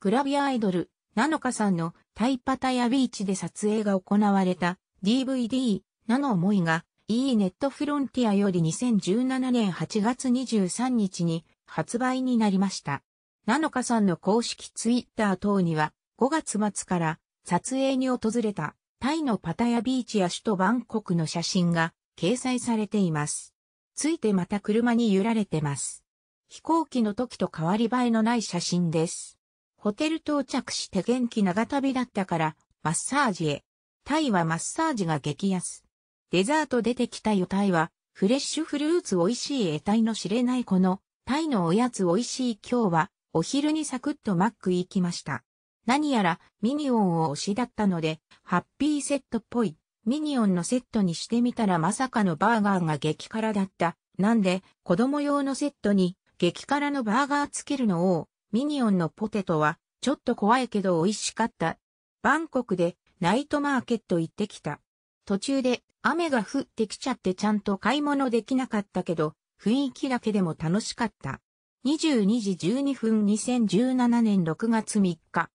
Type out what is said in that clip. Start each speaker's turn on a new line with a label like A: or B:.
A: グラビアアイドル、ナノカさんのタイパタヤビーチで撮影が行われた DVD、ナノ思いが、E ネットフロンティアより2017年8月23日に発売になりました。ナノカさんの公式ツイッター等には、5月末から撮影に訪れたタイのパタヤビーチや首都バンコクの写真が掲載されています。ついてまた車に揺られてます。飛行機の時と変わり映えのない写真です。ホテル到着して元気長旅だったから、マッサージへ。タイはマッサージが激安。デザート出てきたよタイは、フレッシュフルーツ美味しい得体の知れないこの、タイのおやつ美味しい今日は、お昼にサクッとマック行きました。何やらミニオンを推しだったので、ハッピーセットっぽいミニオンのセットにしてみたらまさかのバーガーが激辛だった。なんで、子供用のセットに激辛のバーガーつけるのをミニオンのポテトは、ちょっと怖いけど美味しかった。バンコクで、ナイトマーケット行ってきた。途中で、雨が降ってきちゃってちゃんと買い物できなかったけど、雰囲気だけでも楽しかった。22時12分2017年6月3日。